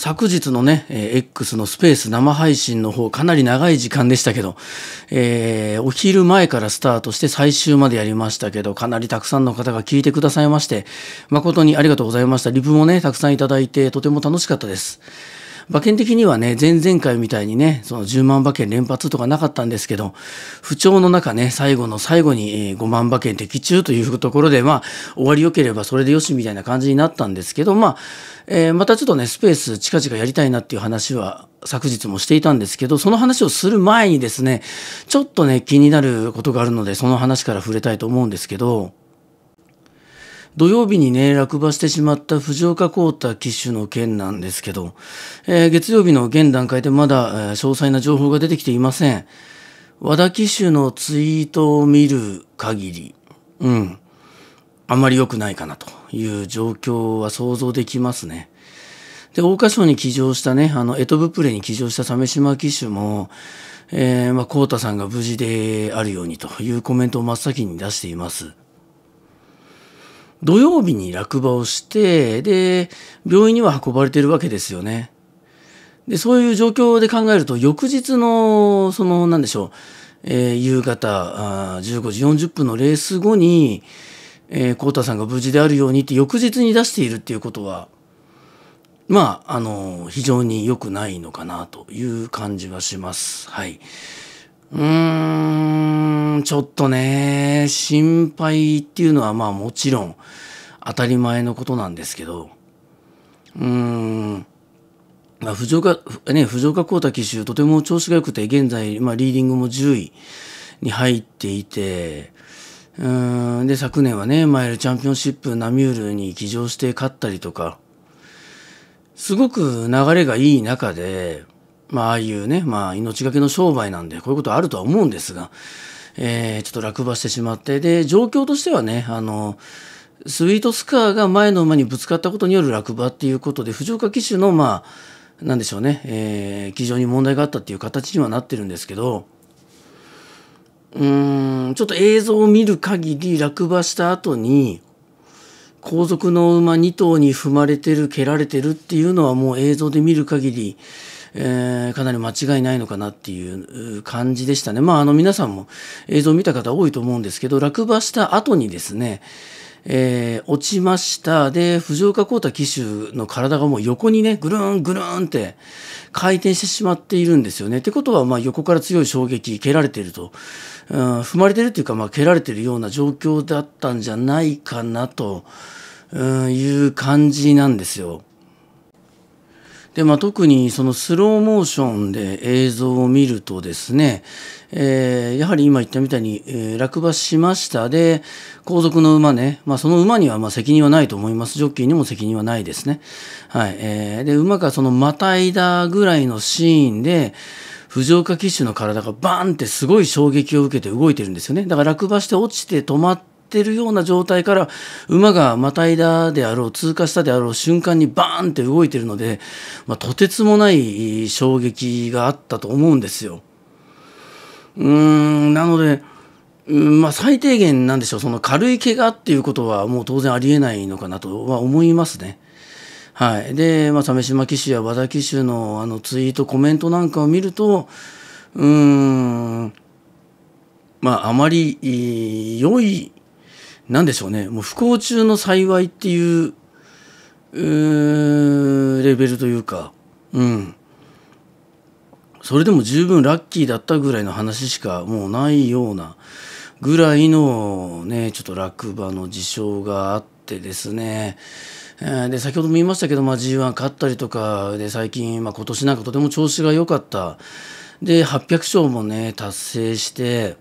昨日のね、えー、X のスペース生配信の方、かなり長い時間でしたけど、えー、お昼前からスタートして最終までやりましたけど、かなりたくさんの方が聞いてくださいまして、誠にありがとうございました。リプもね、たくさんいただいて、とても楽しかったです。馬券的にはね、前々回みたいにね、その10万馬券連発とかなかったんですけど、不調の中ね、最後の最後に5万馬券的中というところで、まあ、終わり良ければそれでよしみたいな感じになったんですけど、まあ、えー、またちょっとね、スペース近々やりたいなっていう話は昨日もしていたんですけど、その話をする前にですね、ちょっとね、気になることがあるので、その話から触れたいと思うんですけど、土曜日にね、落馬してしまった藤岡幸太騎手の件なんですけど、えー、月曜日の現段階でまだ、えー、詳細な情報が出てきていません。和田騎手のツイートを見る限り、うん、あんまり良くないかなという状況は想像できますね。で、桜花賞に騎乗したね、あの、エトブプレに騎乗した鮫島騎手も、えー、まあ、コータさんが無事であるようにというコメントを真っ先に出しています。土曜日に落馬をしてで病院には運ばれてるわけですよね。でそういう状況で考えると翌日のそのなんでしょう、えー、夕方あ15時40分のレース後にえ太、えー、さんが無事であるようにって翌日に出しているっていうことはまああの非常に良くないのかなという感じはします。はい、うーんちょっとね、心配っていうのはまあもちろん当たり前のことなんですけど、うーん、まあ、藤岡、ね、藤岡浩太騎手、とても調子が良くて、現在、まあ、リーディングも10位に入っていて、うん、で、昨年はね、マイルチャンピオンシップナミュールに騎乗して勝ったりとか、すごく流れがいい中で、まあ、ああいうね、まあ、命がけの商売なんで、こういうことあるとは思うんですが、えー、ちょっと落馬してしまって、で、状況としてはね、あの、スイートスカーが前の馬にぶつかったことによる落馬っていうことで、藤岡騎手の、まあ、なんでしょうね、えー、騎乗に問題があったっていう形にはなってるんですけど、うーん、ちょっと映像を見る限り落馬した後に、後続の馬2頭に踏まれてる、蹴られてるっていうのはもう映像で見る限り、えー、かなり間違いないのかなっていう感じでしたね。まあ、あの皆さんも映像を見た方多いと思うんですけど、落馬した後にですね、えー、落ちました。で、藤岡幸太騎手の体がもう横にね、ぐるんぐるんって回転してしまっているんですよね。ってことは、まあ横から強い衝撃、蹴られていると、うん、踏まれてるっていうか、まあ蹴られてるような状況だったんじゃないかなと、うん、いう感じなんですよ。で、まあ、特にそのスローモーションで映像を見るとですね、えー、やはり今言ったみたいに、えー、落馬しましたで後続の馬ね、まあ、その馬にはまあ責任はないと思いますジョッキーにも責任はないですね、はいえー、で馬がそのまたいだぐらいのシーンで藤岡騎手の体がバーンってすごい衝撃を受けて動いてるんですよねだから落馬して落ちて止まってってるような状態から馬がまたいだであろう通過したであろう瞬間にバーンって動いてるので、まあ、とてつもない衝撃があったと思うんですよ。うんなので、うんまあ、最低限なんでしょうその軽い怪我っていうことはもう当然ありえないのかなとは思いますね。はい、で、まあ、鮫島騎手や和田騎手のあのツイートコメントなんかを見るとうーんまああまり良い何でしょうねもう不幸中の幸いっていうレベルというかうんそれでも十分ラッキーだったぐらいの話しかもうないようなぐらいのねちょっと落馬の事象があってですねで先ほども言いましたけど、まあ、g 1勝ったりとかで最近、まあ、今年なんかとても調子が良かったで800勝もね達成して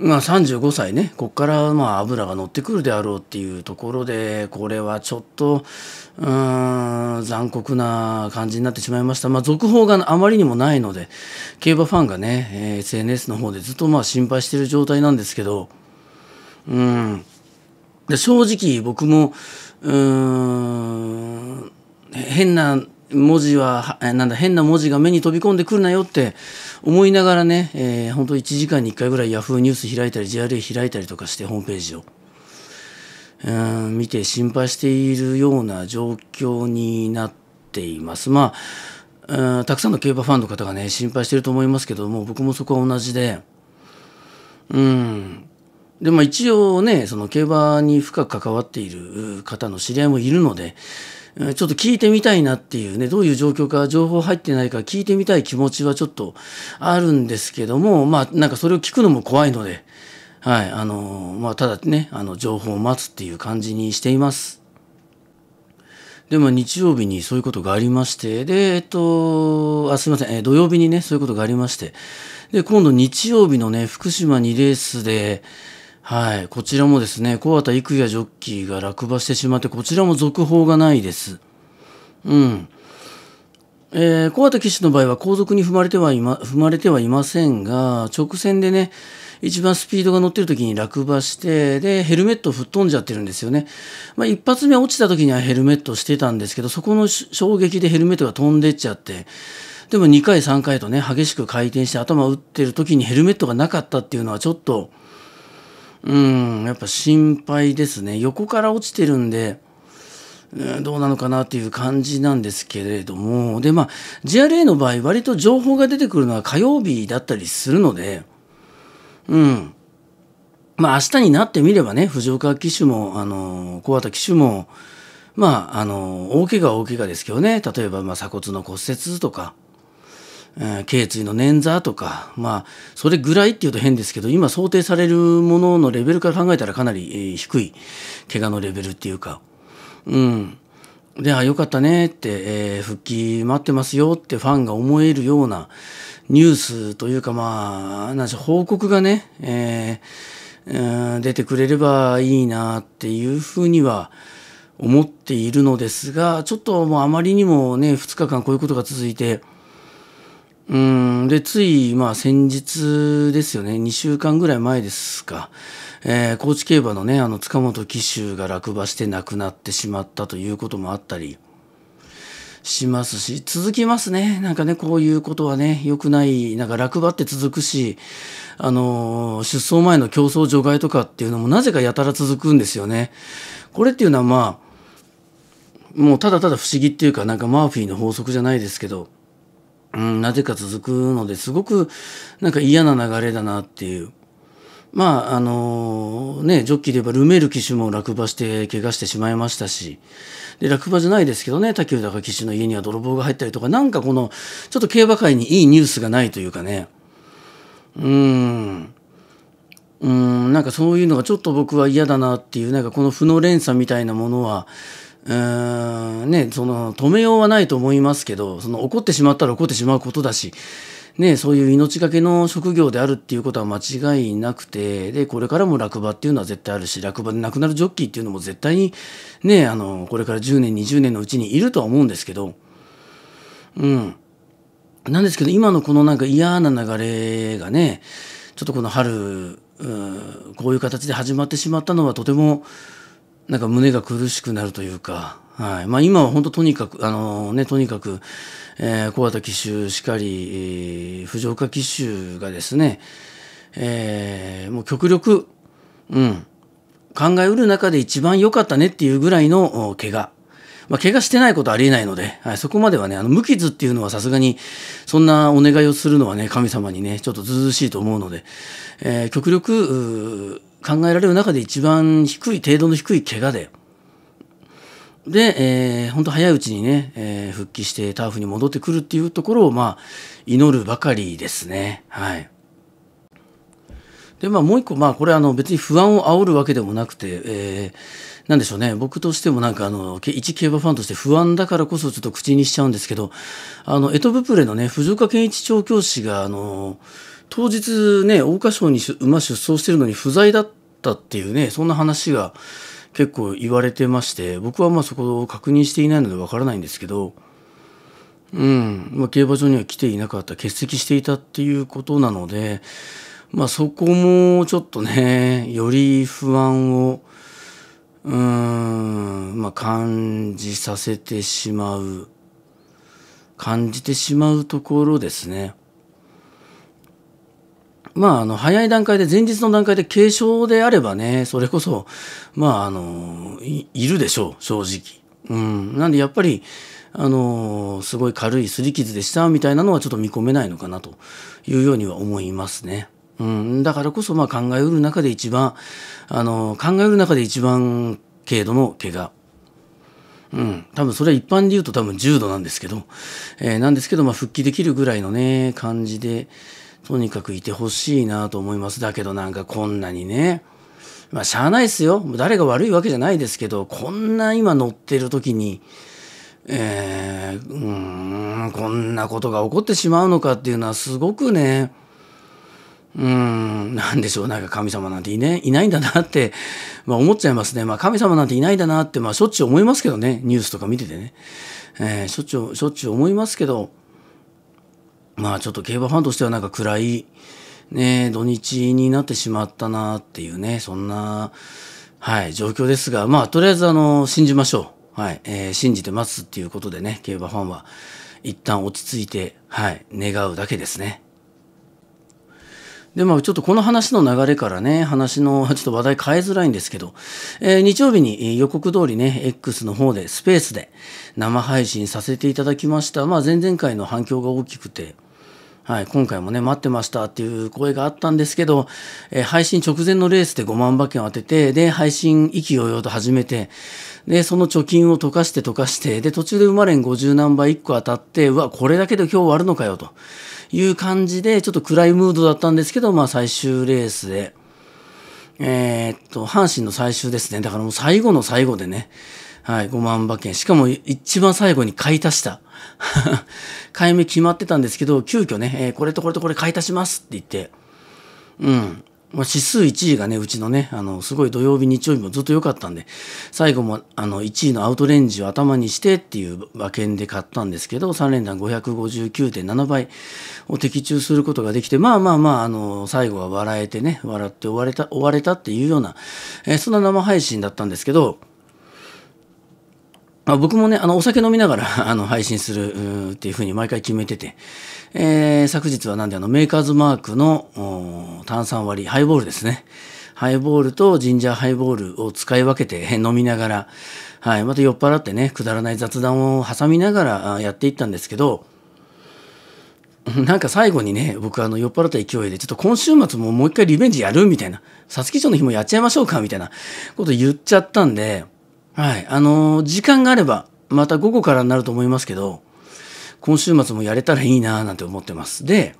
まあ、35歳ね、ここからまあ油が乗ってくるであろうっていうところで、これはちょっと、うん、残酷な感じになってしまいました。まあ、続報があまりにもないので、競馬ファンがね、えー、SNS の方でずっとまあ心配している状態なんですけど、うん、で正直僕も、うん、変な文字は、なんだ、変な文字が目に飛び込んでくるなよって思いながらね、えー、本当1時間に1回ぐらい Yahoo ニュース開いたり、JRA 開いたりとかして、ホームページを。うん見て心配しているような状況になっています。まあ、うんたくさんの競馬ファンの方がね、心配していると思いますけども、僕もそこは同じで、うん。で、まあ一応ね、その競馬に深く関わっている方の知り合いもいるので、ちょっと聞いてみたいなっていうね、どういう状況か、情報入ってないか聞いてみたい気持ちはちょっとあるんですけども、まあなんかそれを聞くのも怖いので、はい、あの、まあただね、あの情報を待つっていう感じにしています。で、まあ日曜日にそういうことがありまして、で、えっと、あ、すいません、土曜日にね、そういうことがありまして、で、今度日曜日のね、福島にレースで、はい、こちらもですね、小畑育也ジョッキーが落馬してしまって、こちらも続報がないです。うん。えー、小畑騎手の場合は後続に踏まれてはいま、踏まれてはいませんが、直線でね、一番スピードが乗ってる時に落馬して、で、ヘルメット吹っ飛んじゃってるんですよね。まあ、一発目落ちた時にはヘルメットしてたんですけど、そこの衝撃でヘルメットが飛んでっちゃって、でも2回3回とね、激しく回転して頭打ってる時にヘルメットがなかったっていうのはちょっと、うん、やっぱ心配ですね。横から落ちてるんで、うん、どうなのかなっていう感じなんですけれども、で、まあ、JRA の場合、割と情報が出てくるのは火曜日だったりするので、うん。まあ、明日になってみればね、藤岡騎手も、あの、小畑騎手も、まあ、あの、大怪我は大怪我ですけどね、例えば、まあ、鎖骨の骨折とか、頸椎の捻挫とか、まあ、それぐらいっていうと変ですけど今想定されるもののレベルから考えたらかなり低い怪我のレベルっていうか、うん、で「あよかったね」って、えー、復帰待ってますよ」ってファンが思えるようなニュースというかまあなんし報告がね、えー、出てくれればいいなっていうふうには思っているのですがちょっともうあまりにもね2日間こういうことが続いて。うんでつい、まあ、先日ですよね2週間ぐらい前ですか、えー、高知競馬のねあの塚本騎手が落馬して亡くなってしまったということもあったりしますし続きますねなんかねこういうことはね良くないなんか落馬って続くし、あのー、出走前の競争除外とかっていうのもなぜかやたら続くんですよね。これっていうのはまあもうただただ不思議っていうかなんかマーフィーの法則じゃないですけど。うん、なぜか続くのですごくなんか嫌な流れだなっていう。まああのね、ジョッキーで言えばルメール騎手も落馬して怪我してしまいましたし、で落馬じゃないですけどね、竹豊騎手の家には泥棒が入ったりとか、なんかこの、ちょっと競馬界にいいニュースがないというかね、うーん、うん、なんかそういうのがちょっと僕は嫌だなっていう、なんかこの負の連鎖みたいなものは、うんね、その止めようはないと思いますけどその怒ってしまったら怒ってしまうことだし、ね、そういう命がけの職業であるっていうことは間違いなくてでこれからも落馬っていうのは絶対あるし落馬で亡くなるジョッキーっていうのも絶対に、ね、あのこれから10年20年のうちにいるとは思うんですけど、うん、なんですけど今のこのなんか嫌な流れがねちょっとこの春こういう形で始まってしまったのはとてもなんか胸が苦しくなるというか、はいまあ、今は本当とにかく、あのね、とにかく、えー、小型機種しかり、藤岡機種がですね、えー、もう極力、うん、考えうる中で一番良かったねっていうぐらいの怪我。まあ、怪我してないことありえないので、はい、そこまではね、あの、無傷っていうのはさすがに、そんなお願いをするのはね、神様にね、ちょっとずうずしいと思うので、えー、極力、考えられる中で一番低い程度の低い怪我でで、えー、本当早いうちにね、えー、復帰してターフに戻ってくるっていうところを、まあ、祈るばかりですね。はい。で、まあ、もう一個、まあ、これ、あの、別に不安を煽るわけでもなくて、えー、なんでしょうね。僕としてもなんか、あの、一競馬ファンとして不安だからこそちょっと口にしちゃうんですけど、あの、エトブプレのね、藤岡健一調教師が、あの当日ね、桜花賞に馬出走してるのに不在だったっていうね、そんな話が結構言われてまして、僕はまあそこを確認していないのでわからないんですけど、うん、まあ、競馬場には来ていなかった、欠席していたっていうことなので、まあそこもちょっとね、より不安を、うん、まあ感じさせてしまう、感じてしまうところですね。まあ、あの早い段階で前日の段階で軽症であればねそれこそまああのいるでしょう正直。うん、なんでやっぱりあのすごい軽い擦り傷でしたみたいなのはちょっと見込めないのかなというようには思いますね。うん、だからこそまあ考えうる中で一番あの考えうる中で一番軽度の怪我うん、多分それは一般で言うと多分重度なんですけど、えー、なんですけど、まあ、復帰できるぐらいのね、感じで、とにかくいてほしいなと思います。だけどなんかこんなにね、まあしゃあないですよ。誰が悪いわけじゃないですけど、こんな今乗ってる時に、えー、うん、こんなことが起こってしまうのかっていうのはすごくね、うん、なんでしょう、なんか神様なんてい,、ね、いないんだなって、まあ、思っちゃいますね。まあ、神様なんていないんだなって、まあ、しょっちゅう思いますけどね、ニュースとか見ててね。えー、しょっちゅう、しょっちゅう思いますけど、まあちょっと競馬ファンとしてはなんか暗い、ね、土日になってしまったなっていうね、そんな、はい、状況ですが、まあとりあえずあの、信じましょう。はい、えー、信じてますっていうことでね、競馬ファンは一旦落ち着いて、はい、願うだけですね。で、まあ、ちょっとこの話の流れからね、話の、ちょっと話題変えづらいんですけど、えー、日曜日に予告通りね、X の方で、スペースで生配信させていただきました。まあ、前々回の反響が大きくて、はい、今回もね、待ってましたっていう声があったんですけど、えー、配信直前のレースで5万馬券を当てて、で、配信意気揚々と始めて、で、その貯金を溶かして溶かして、で、途中で生まれん50何倍1個当たって、うわ、これだけで今日終わるのかよ、という感じで、ちょっと暗いムードだったんですけど、まあ最終レースで、えー、っと、阪神の最終ですね。だからもう最後の最後でね、はい、5万馬券。しかも一番最後に買い足した。買い目決まってたんですけど、急遽ね、えー、これとこれとこれ買い足しますって言って、うん。まあ、指数1位がね、うちのね、あの、すごい土曜日、日曜日もずっと良かったんで、最後も、あの、1位のアウトレンジを頭にしてっていう馬券で買ったんですけど、3連単559.7倍を的中することができて、まあまあまあ、あの、最後は笑えてね、笑って終われた、終われたっていうような、えー、そんな生配信だったんですけど、まあ、僕もね、あの、お酒飲みながら、あの、配信するっていうふうに毎回決めてて、えー、昨日はなんで、あの、メーカーズマークの炭酸割り、ハイボールですね。ハイボールとジンジャーハイボールを使い分けて 飲みながら、はい、また酔っ払ってね、くだらない雑談を挟みながらやっていったんですけど、なんか最後にね、僕あの酔っ払った勢いで、ちょっと今週末ももう一回リベンジやるみたいな、皐月賞の日もやっちゃいましょうかみたいなこと言っちゃったんで、はい、あのー、時間があればまた午後からになると思いますけど今週末もやれたらいいななんて思ってます。で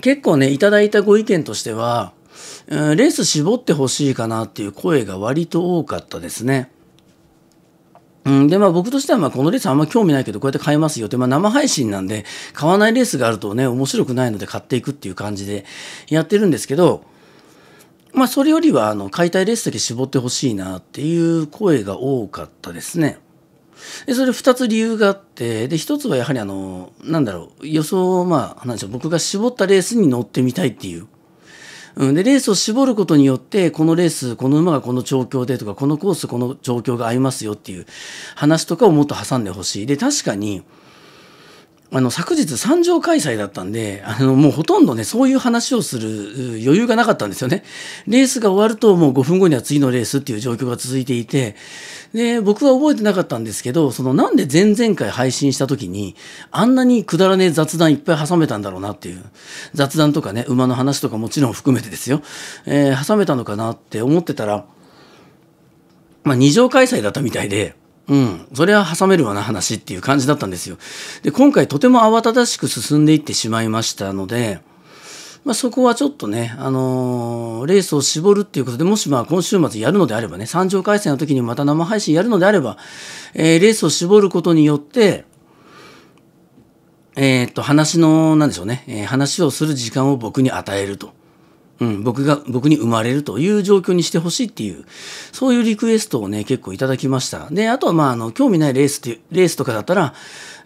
結構ねいただいたご意見としてはレース絞ってほしいかなっていう声が割と多かったですね。うん、でまあ僕としてはまあこのレースあんま興味ないけどこうやって買いますよって、まあ、生配信なんで買わないレースがあるとね面白くないので買っていくっていう感じでやってるんですけどまあ、それよりはあの解体レースだけ絞ってほしいなっていう声が多かったですね。でそれ2つ理由があってで1つはやはりあのなんだろう予想まあう僕が絞ったレースに乗ってみたいっていう。うん、でレースを絞ることによってこのレースこの馬がこの調教でとかこのコースこの状況が合いますよっていう話とかをもっと挟んでほしい。で確かにあの昨日、3条開催だったんで、あのもうほとんどね、そういう話をする余裕がなかったんですよね。レースが終わると、もう5分後には次のレースっていう状況が続いていて、で、僕は覚えてなかったんですけど、そのなんで前々回配信した時に、あんなにくだらねえ雑談いっぱい挟めたんだろうなっていう、雑談とかね、馬の話とかもちろん含めてですよ、えー、挟めたのかなって思ってたら、まあ、二条開催だったみたいで、うん、それは挟めるわな話っていう感じだったんですよ。で、今回とても慌ただしく進んでいってしまいましたので、まあ、そこはちょっとね、あのー、レースを絞るっていうことで、もしまあ今週末やるのであればね、三条回戦の時にまた生配信やるのであれば、えー、レースを絞ることによって、えー、っと、話の、なんでしょうね、え話をする時間を僕に与えると。うん、僕が、僕に生まれるという状況にしてほしいっていう、そういうリクエストをね、結構いただきました。で、あとは、まあ、あの、興味ないレースって、レースとかだったら、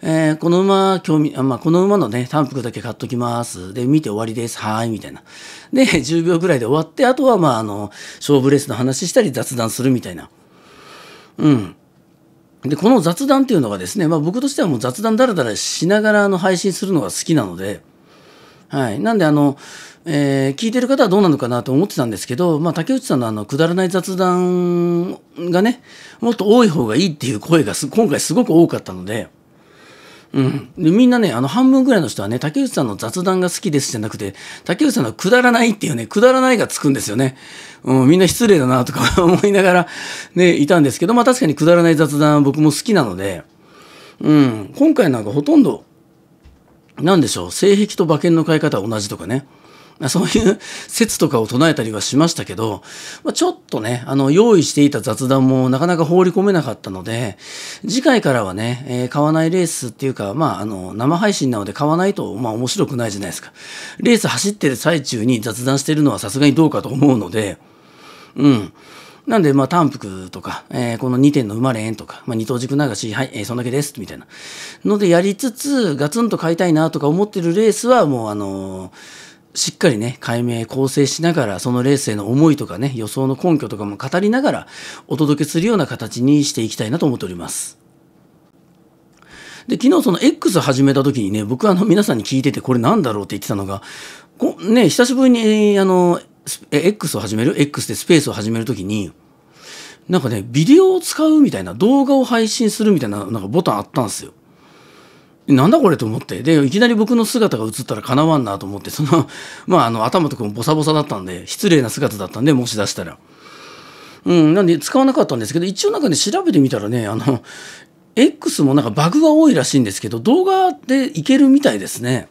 えー、この馬、興味、あまあ、この馬のね、単服だけ買っときます。で、見て終わりです。はーい、みたいな。で、10 秒ぐらいで終わって、あとは、まあ、あの、勝負レースの話したり、雑談するみたいな。うん。で、この雑談っていうのがですね、まあ、僕としてはもう雑談だらだらしながら、あの、配信するのが好きなので、はい。なんで、あの、えー、聞いてる方はどうなのかなと思ってたんですけど、まあ、竹内さんのあのくだらない雑談がねもっと多い方がいいっていう声が今回すごく多かったので,、うん、でみんなねあの半分ぐらいの人はね竹内さんの雑談が好きですじゃなくて竹内さんのくだらないっていうねくだらないがつくんですよね、うん、みんな失礼だなとか 思いながら、ね、いたんですけど、まあ、確かにくだらない雑談は僕も好きなので、うん、今回なんかほとんど何でしょう性癖と馬券の買い方は同じとかねそういう説とかを唱えたりはしましたけど、まあ、ちょっとね、あの、用意していた雑談もなかなか放り込めなかったので、次回からはね、えー、買わないレースっていうか、まあ、あの、生配信なので買わないと、まあ、面白くないじゃないですか。レース走ってる最中に雑談してるのはさすがにどうかと思うので、うん。なんで、まあ、淡服とか、えー、この2点の生まれんとか、まあ、二等軸流し、はい、えー、そんだけです、みたいな。ので、やりつつ、ガツンと買いたいなとか思ってるレースは、もう、あのーしっかりね解明構成しながらそのレースへの思いとかね予想の根拠とかも語りながらお届けするような形にしていきたいなと思っております。で昨日その X 始めた時にね僕はあの皆さんに聞いててこれなんだろうって言ってたのがこね久しぶりにあの X を始める X でスペースを始める時になんかねビデオを使うみたいな動画を配信するみたいななんかボタンあったんですよ。なんだこれと思ってでいきなり僕の姿が映ったらかなわんなと思ってその, まあ、あの頭とかもボサボサだったんで失礼な姿だったんでもし出したら。うん、なんで使わなかったんですけど一応なんかね調べてみたらねあの X もなんかバグが多いらしいんですけど動画でいけるみたいですね。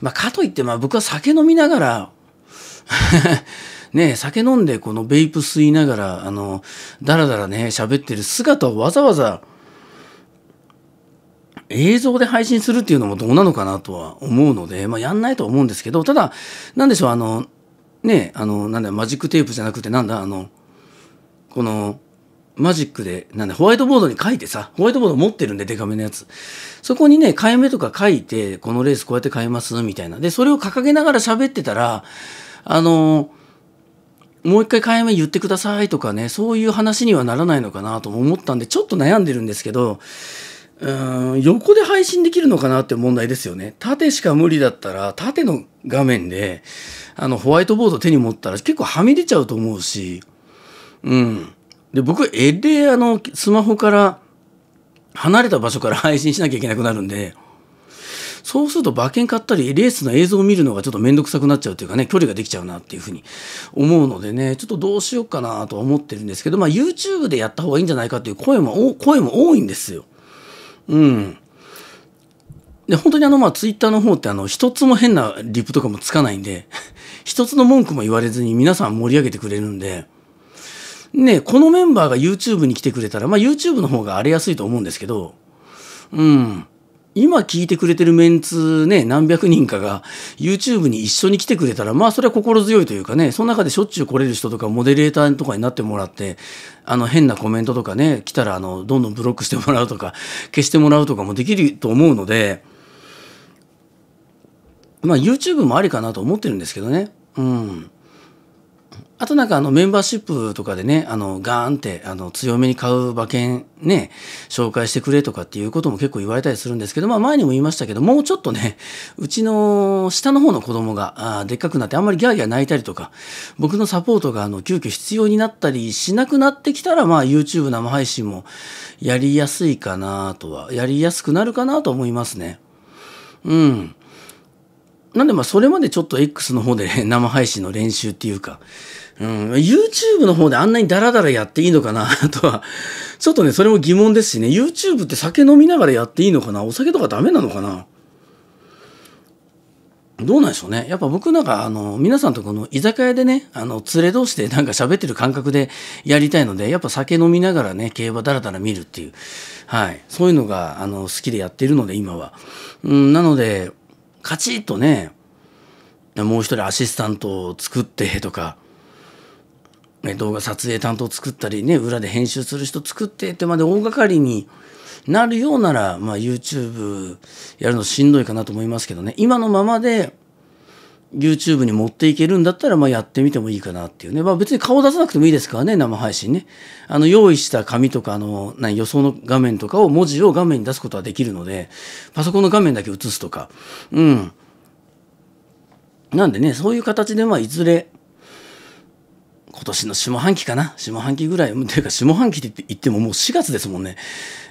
まあ、かといってまあ僕は酒飲みながら ね酒飲んでこのベイプ吸いながらあのだらだらね喋ってる姿をわざわざ映像で配信するっていうのもどうなのかなとは思うので、まあ、やんないとは思うんですけど、ただ、なんでしょう、あの、ね、あの、なんだ、マジックテープじゃなくて、なんだ、あの、この、マジックで、なんだ、ホワイトボードに書いてさ、ホワイトボード持ってるんで、デカめのやつ。そこにね、買い目とか書いて、このレースこうやって買えます、みたいな。で、それを掲げながら喋ってたら、あの、もう一回買い目言ってくださいとかね、そういう話にはならないのかなとも思ったんで、ちょっと悩んでるんですけど、うん横で配信できるのかなって問題ですよね。縦しか無理だったら、縦の画面で、あの、ホワイトボード手に持ったら結構はみ出ちゃうと思うし、うん。で、僕、絵で、あの、スマホから、離れた場所から配信しなきゃいけなくなるんで、そうすると馬券買ったり、レースの映像を見るのがちょっとめんどくさくなっちゃうというかね、距離ができちゃうなっていうふうに思うのでね、ちょっとどうしようかなと思ってるんですけど、まあ YouTube でやった方がいいんじゃないかという声も、声も多いんですよ。うん。で、本当にあの、まあ、ツイッターの方ってあの、一つも変なリプとかもつかないんで、一つの文句も言われずに皆さん盛り上げてくれるんで、ね、このメンバーが YouTube に来てくれたら、まあ、YouTube の方が荒れやすいと思うんですけど、うん。今聞いてくれてるメンツね、何百人かが YouTube に一緒に来てくれたら、まあそれは心強いというかね、その中でしょっちゅう来れる人とか、モデレーターとかになってもらって、あの変なコメントとかね、来たらあの、どんどんブロックしてもらうとか、消してもらうとかもできると思うので、まあ YouTube もありかなと思ってるんですけどね。うん。あとなんかあのメンバーシップとかでね、あのガーンってあの強めに買う馬券ね、紹介してくれとかっていうことも結構言われたりするんですけど、まあ前にも言いましたけど、もうちょっとね、うちの下の方の子供があでっかくなってあんまりギャーギャー泣いたりとか、僕のサポートがあの急遽必要になったりしなくなってきたら、まあ YouTube 生配信もやりやすいかなとは、やりやすくなるかなと思いますね。うん。なんでまあそれまでちょっと X の方で、生配信の練習っていうか、うん、YouTube の方であんなにダラダラやっていいのかな とは、ちょっとね、それも疑問ですしね、YouTube って酒飲みながらやっていいのかなお酒とかダメなのかなどうなんでしょうね。やっぱ僕なんか、あの、皆さんとこの居酒屋でね、あの、連れ同士でなんか喋ってる感覚でやりたいので、やっぱ酒飲みながらね、競馬だらだら見るっていう、はい。そういうのが、あの、好きでやってるので、今は。うん、なので、カチッとね、もう一人アシスタントを作ってとか、動画撮影担当作ったりね裏で編集する人作ってってまで大掛かりになるようなら、まあ、YouTube やるのしんどいかなと思いますけどね今のままで YouTube に持っていけるんだったら、まあ、やってみてもいいかなっていうね。まあ、別に顔出さなくてもいいですからね、生配信ね。あの、用意した紙とか、あの、何、予想の画面とかを、文字を画面に出すことはできるので、パソコンの画面だけ映すとか。うん。なんでね、そういう形で、まあ、いずれ、今年の下半期かな下半期ぐらい。ていうか下半期って言ってももう4月ですもんね。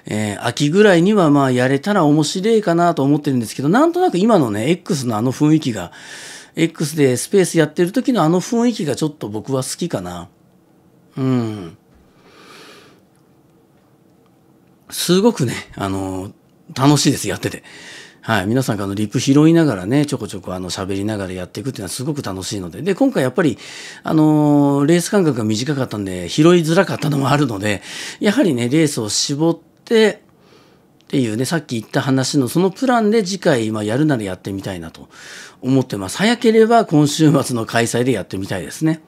えー、秋ぐらいにはまあやれたら面白いかなと思ってるんですけど、なんとなく今のね、X のあの雰囲気が、X でスペースやってる時のあの雰囲気がちょっと僕は好きかな。うん。すごくね、あのー、楽しいです、やってて。はい、皆さんからのリプ拾いながらね、ちょこちょこあの喋りながらやっていくっていうのはすごく楽しいので、で、今回やっぱり、あのー、レース間隔が短かったんで、拾いづらかったのもあるので、やはりね、レースを絞って、っていうね、さっき言った話のそのプランで次回、今やるならやってみたいなと思ってます。早ければ今週末の開催でやってみたいですね。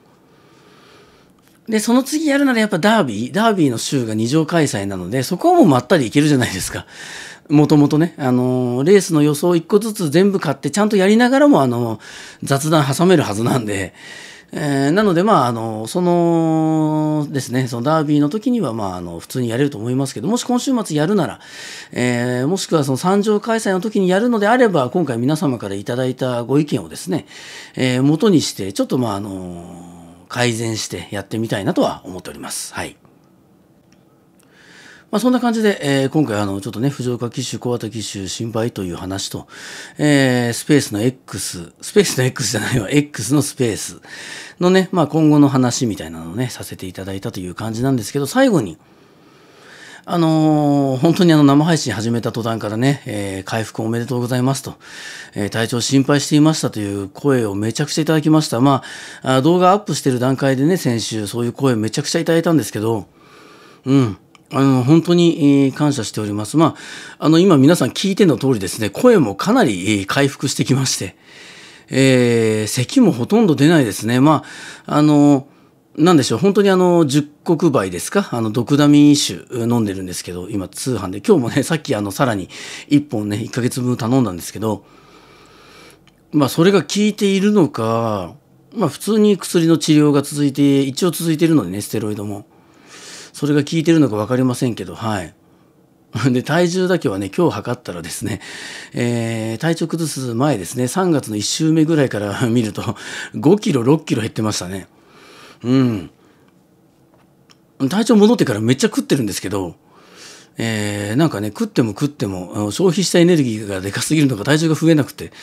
で、その次やるならやっぱダービー、ダービーの週が二乗開催なので、そこはもうまったりいけるじゃないですか。もともとね、あのー、レースの予想一個ずつ全部買って、ちゃんとやりながらも、あのー、雑談挟めるはずなんで、えー、なので、まあ、あの、そのですね、そのダービーの時には、まあ、あの、普通にやれると思いますけど、もし今週末やるなら、えー、もしくはその三条開催の時にやるのであれば、今回皆様からいただいたご意見をですね、えー、元にして、ちょっと、まあ、あの、改善してやってみたいなとは思っております。はい。まあ、そんな感じで、えー、今回あの、ちょっとね、藤岡機種、小畑機種、心配という話と、えー、スペースの X、スペースの X じゃないわ、X のスペースのね、まあ、今後の話みたいなのをね、させていただいたという感じなんですけど、最後に、あのー、本当にあの生配信始めた途端からね、えー、回復おめでとうございますと、えー、体調心配していましたという声をめちゃくちゃいただきました。まあ、あ動画アップしてる段階でね、先週そういう声めちゃくちゃいただいたんですけど、うん。あの、本当に、感謝しております。まあ、あの、今皆さん聞いての通りですね、声もかなり、回復してきまして、えー、咳もほとんど出ないですね。まあ、あのなんでしょう、本当にあの、十国梅ですかあの、毒ダミ酒飲んでるんですけど、今通販で、今日もね、さっきあの、さらに一本ね、一ヶ月分頼んだんですけど、まあ、それが効いているのか、まあ、普通に薬の治療が続いて、一応続いてるのでね、ステロイドも。それが効いてるのか分かりませんけど、はい。で、体重だけはね、今日測ったらですね、えー、体調崩す前ですね、3月の1週目ぐらいから見ると、5キロ、6キロ減ってましたね。うん体調戻ってからめっちゃ食ってるんですけど、えー、なんかね食っても食っても消費したエネルギーがでかすぎるのか体重が増えなくて、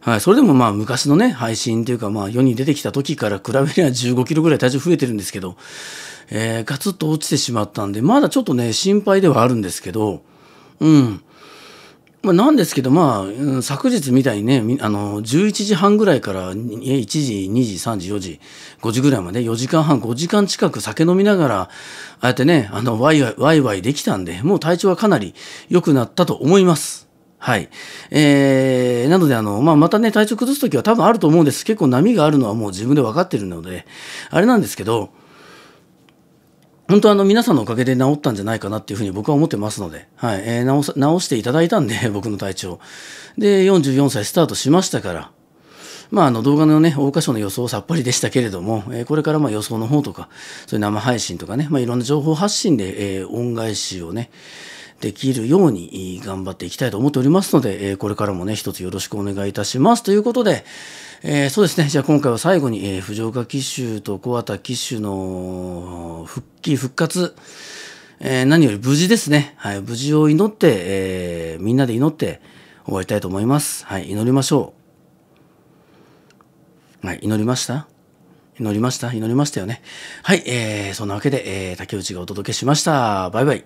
はい、それでもまあ昔のね配信というかまあ世に出てきた時から比べりゃ1 5キロぐらい体重増えてるんですけど、えー、ガツッと落ちてしまったんでまだちょっとね心配ではあるんですけどうんまあ、なんですけど、まあ、昨日みたいにね、あの、11時半ぐらいから、1時、2時、3時、4時、5時ぐらいまで、4時間半、5時間近く酒飲みながら、ああやってね、あの、ワイワイ、ワイワイできたんで、もう体調はかなり良くなったと思います。はい。えー、なので、あの、まあ、またね、体調崩すときは多分あると思うんです。結構波があるのはもう自分で分かってるので、あれなんですけど、本当あの皆さんのおかげで治ったんじゃないかなっていうふうに僕は思ってますので、はいえー、治治していただいたんで、僕の体調。で、44歳スタートしましたから、まあ、あの動画のね、大箇所の予想さっぱりでしたけれども、えー、これからまあ予想の方とか、そういう生配信とかね、まあ、いろんな情報発信で、えー、恩返しをね、できるように頑張っていきたいと思っておりますので、えー、これからもね、一つよろしくお願いいたします。ということで、えー、そうですね。じゃあ今回は最後に、えー、藤岡騎手と小畑騎手の復帰、復活、えー、何より無事ですね。はい。無事を祈って、えー、みんなで祈って終わりたいと思います。はい。祈りましょう。はい。祈りました祈りました祈りましたよね。はい。えー、そんなわけで、えー、竹内がお届けしました。バイバイ。